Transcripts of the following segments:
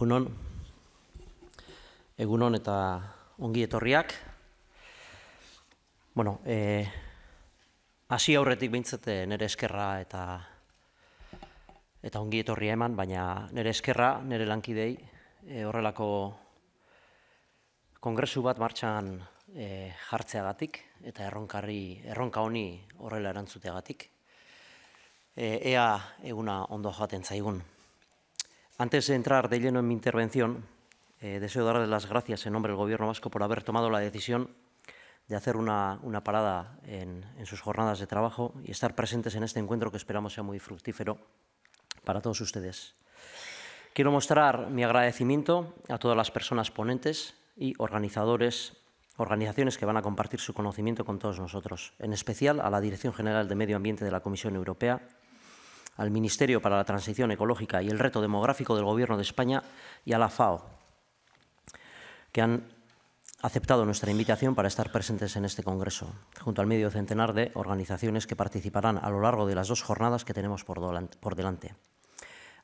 egunon, egunon eta ongi etorriak. Bueno, e, hasi aurretik bintzete eh, nire eskerra eta eta ongi etorri eman, baina nire eskerra, nire lankidei, e, eh, horrelako kongresu bat martxan e, jartzeagatik eta erronkarri, erronka honi horrela erantzuteagatik. E, ea eguna ondo joaten zaigun. Antes de entrar de lleno en mi intervención, eh, deseo darles las gracias en nombre del Gobierno vasco por haber tomado la decisión de hacer una, parada en, en, sus jornadas de trabajo y estar presentes en este encuentro que esperamos sea muy fructífero para todos ustedes. Quiero mostrar mi agradecimiento a todas las personas ponentes y organizadores, organizaciones que van a compartir su conocimiento con todos nosotros, en especial a la Dirección General de Medio Ambiente de la Comisión Europea, al Ministerio para la Transición Ecológica y el Reto Demográfico del Gobierno de España y a la FAO, que han aceptado nuestra invitación para estar presentes en este Congreso, junto al medio centenar de organizaciones que participarán a lo largo de las dos jornadas que tenemos por delante.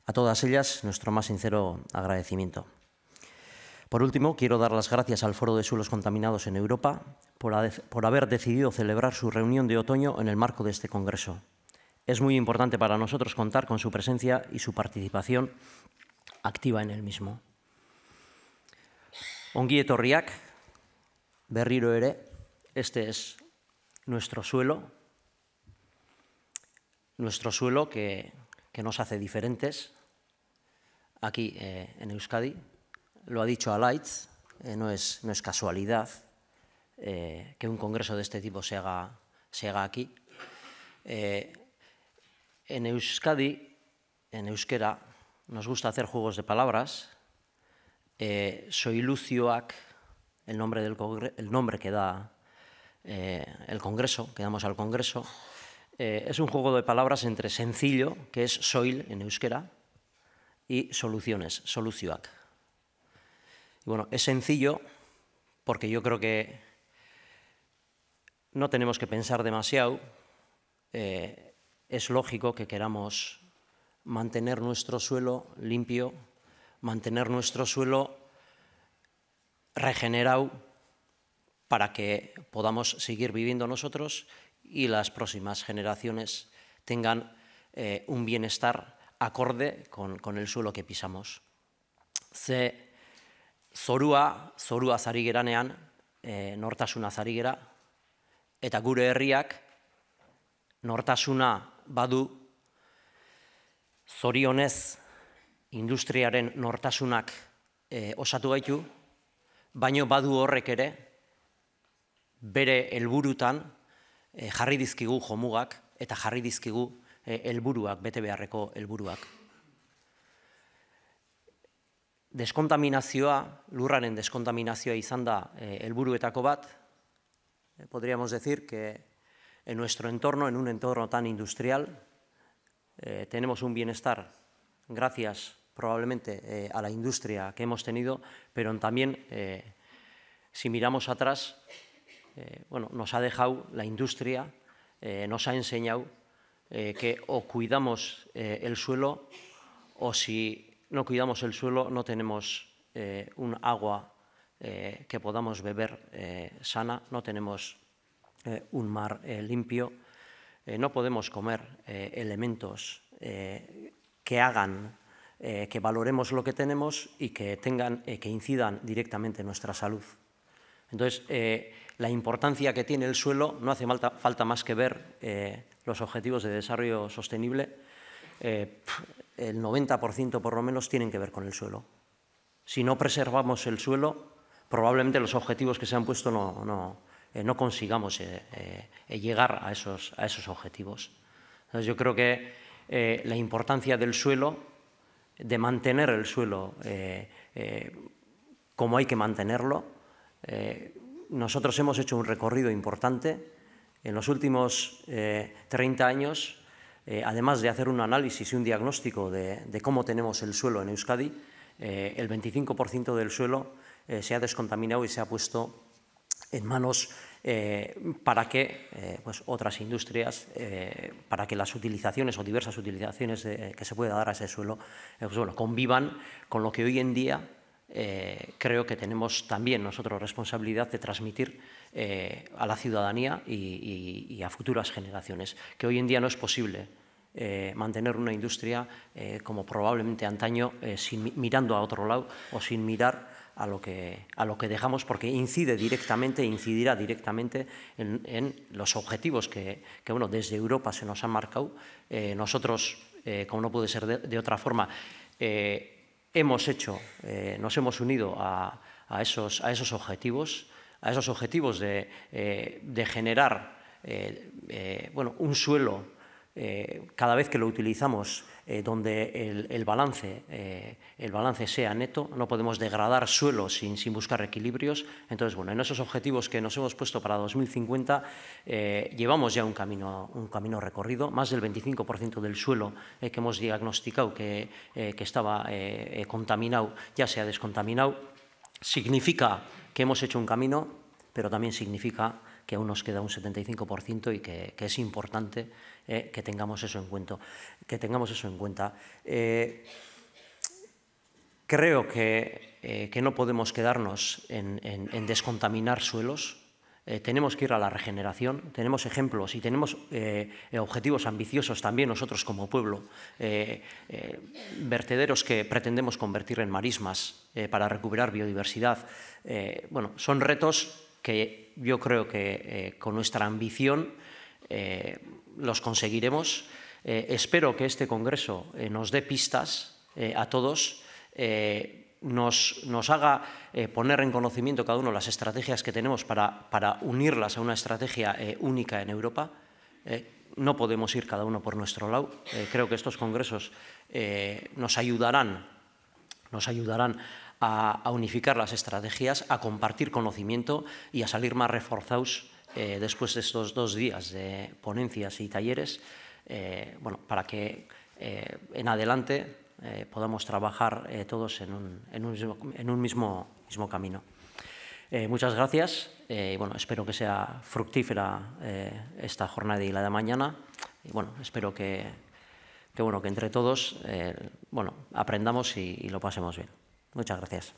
A todas ellas, nuestro más sincero agradecimiento. Por último, quiero dar las gracias al Foro de Suelos Contaminados en Europa por, haber decidido celebrar su reunión de otoño en el marco de este Congreso es muy importante para nosotros contar con su presencia y su participación activa en el mismo. Ongi etorriak, berriro ere, este es nuestro suelo, nuestro suelo que, nos hace diferentes aquí eh, en Euskadi. Lo ha dicho Alaitz, eh, no, es, no, es, casualidad eh, que un congreso de este tipo se haga, se haga aquí. En Euskadi, en euskera, nos gusta hacer juegos de palabras. Eh, soy Lucioac, el nombre, del nombre que da eh, el Congreso, que damos al Congreso. Eh, es un juego de palabras entre sencillo, que es soil en euskera, y soluciones, solucioac. Y bueno, es sencillo porque yo creo que no tenemos que pensar demasiado. Eh, es lógico que queramos mantener nuestro suelo limpio, mantener nuestro suelo regenerado para que podamos seguir viviendo nosotros y las próximas generaciones tengan eh, un bienestar acorde con, el suelo que pisamos. Ze zorua, zorua eh, nortasuna eta gure nortasuna badu zorionez industriaren nortasunak e, osatu gaitu, baino badu horrek ere bere helburutan e, jarri dizkigu jomugak eta jarri dizkigu eh, helburuak e, bete beharreko helburuak. Deskontaminazioa, lurraren deskontaminazioa izan da helburuetako bat, podríamos decir que en nuestro entorno, en un entorno tan industrial, eh, tenemos un bienestar gracias probablemente eh, a la industria que hemos tenido, pero también eh, si miramos atrás, bueno, nos ha dejado la industria, nos ha enseñado que o cuidamos el suelo o si no cuidamos el suelo no tenemos un agua que podamos beber sana, no tenemos eh, un mar eh, limpio, eh, no podemos comer elementos que hagan que valoremos lo que tenemos y que, tengan, que incidan directamente en nuestra salud. Entonces, la importancia que tiene el suelo no hace falta, más que ver los objetivos de desarrollo sostenible. el 90% por lo menos tienen que ver con el suelo. Si no preservamos el suelo, probablemente los objetivos que se han puesto no, eh, no consigamos eh, eh, llegar a esos, a esos objetivos. Entonces, yo creo que la importancia del suelo, de mantener el suelo como hay que mantenerlo, nosotros hemos hecho un recorrido importante. En los últimos 30 años, además de hacer un análisis y un diagnóstico de, de cómo tenemos el suelo en Euskadi, el 25% del suelo se ha descontaminado y se ha puesto en manos eh, para que eh, pues otras industrias, eh, para que las utilizaciones o diversas utilizaciones que se pueda dar a ese suelo, pues convivan con lo que hoy en día creo que tenemos también nosotros responsabilidad de transmitir a la ciudadanía y a futuras generaciones, que hoy en día no es posible eh, mantener una industria eh, como probablemente antaño, eh, sin, mirando a otro lado o sin mirar a lo que, a lo que dejamos, porque incide directamente, incidirá directamente en, los objetivos que, que, desde Europa se nos han marcado. nosotros, como no puede ser de, otra forma, hemos hecho, nos hemos unido a, esos, a esos objetivos, a esos objetivos de, generar bueno, un suelo eh, cada vez que lo utilizamos eh, donde el, balance, eh, el balance sea neto, no podemos degradar suelo sin, buscar equilibrios. Entonces, bueno, en esos objetivos que nos hemos puesto para 2050, llevamos ya un camino, un camino recorrido. Más del 25% del suelo que hemos diagnosticado que, que estaba contaminado ya se ha descontaminado. Significa que hemos hecho un camino, pero también significa que aún nos queda un 75% y que, es importante eh, que tengamos eso en cuenta. Eh, que tengamos eh, eso en cuenta. creo que, no podemos quedarnos en, en descontaminar suelos. tenemos que ir a la regeneración, tenemos ejemplos y tenemos objetivos ambiciosos también nosotros como pueblo, vertederos que pretendemos convertir en marismas para recuperar biodiversidad. bueno, son retos que yo creo que eh, con nuestra ambición eh, los conseguiremos. Eh, espero que este Congreso nos dé pistas a todos, nos, nos, haga poner en conocimiento cada uno las estrategias que tenemos para, para unirlas a una estrategia única en Europa. no podemos ir cada uno por nuestro lado. creo que estos congresos nos ayudarán, nos ayudarán a, unificar las estrategias, a compartir conocimiento y a salir más reforzados eh, después de estos dos días de ponencias y talleres, eh, bueno, para que eh, en adelante podamos trabajar todos en un, mismo, camino. muchas gracias y bueno, espero que sea fructífera esta jornada y la de mañana. Y bueno, espero que, bueno, que entre todos bueno, aprendamos y lo pasemos bien. Muchas gracias.